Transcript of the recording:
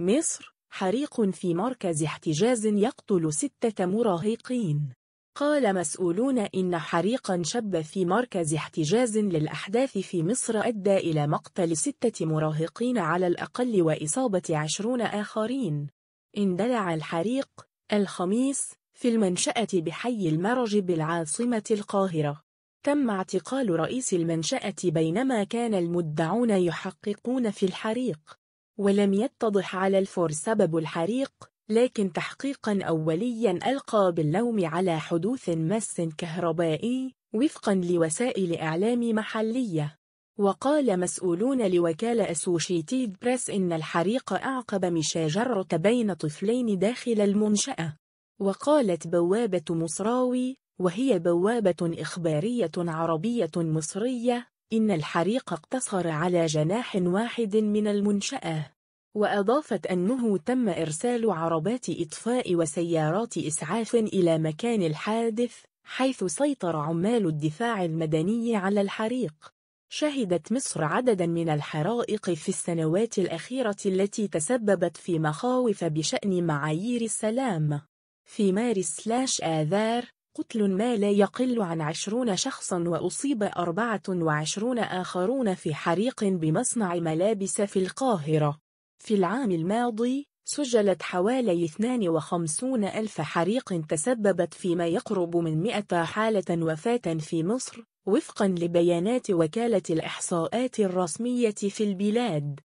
مصر حريق في مركز احتجاز يقتل ستة مراهقين قال مسؤولون إن حريقا شب في مركز احتجاز للأحداث في مصر أدى إلى مقتل ستة مراهقين على الأقل وإصابة عشرون آخرين اندلع الحريق الخميس في المنشأة بحي المرج بالعاصمة القاهرة تم اعتقال رئيس المنشأة بينما كان المدعون يحققون في الحريق ولم يتضح على الفور سبب الحريق لكن تحقيقا أوليا ألقى باللوم على حدوث مس كهربائي وفقا لوسائل إعلام محلية وقال مسؤولون لوكالة أسوشيتيد بريس إن الحريق أعقب مشاجرة بين طفلين داخل المنشأة وقالت بوابة مصراوي وهي بوابة إخبارية عربية مصرية إن الحريق اقتصر على جناح واحد من المنشأة وأضافت أنه تم إرسال عربات إطفاء وسيارات إسعاف إلى مكان الحادث حيث سيطر عمال الدفاع المدني على الحريق شهدت مصر عددا من الحرائق في السنوات الأخيرة التي تسببت في مخاوف بشأن معايير السلام في مارس آذار قتل ما لا يقل عن عشرون شخصا وأصيب أربعة وعشرون آخرون في حريق بمصنع ملابس في القاهرة في العام الماضي سجلت حوالي 52 ألف حريق تسببت فيما يقرب من 100 حالة وفاة في مصر وفقا لبيانات وكالة الإحصاءات الرسمية في البلاد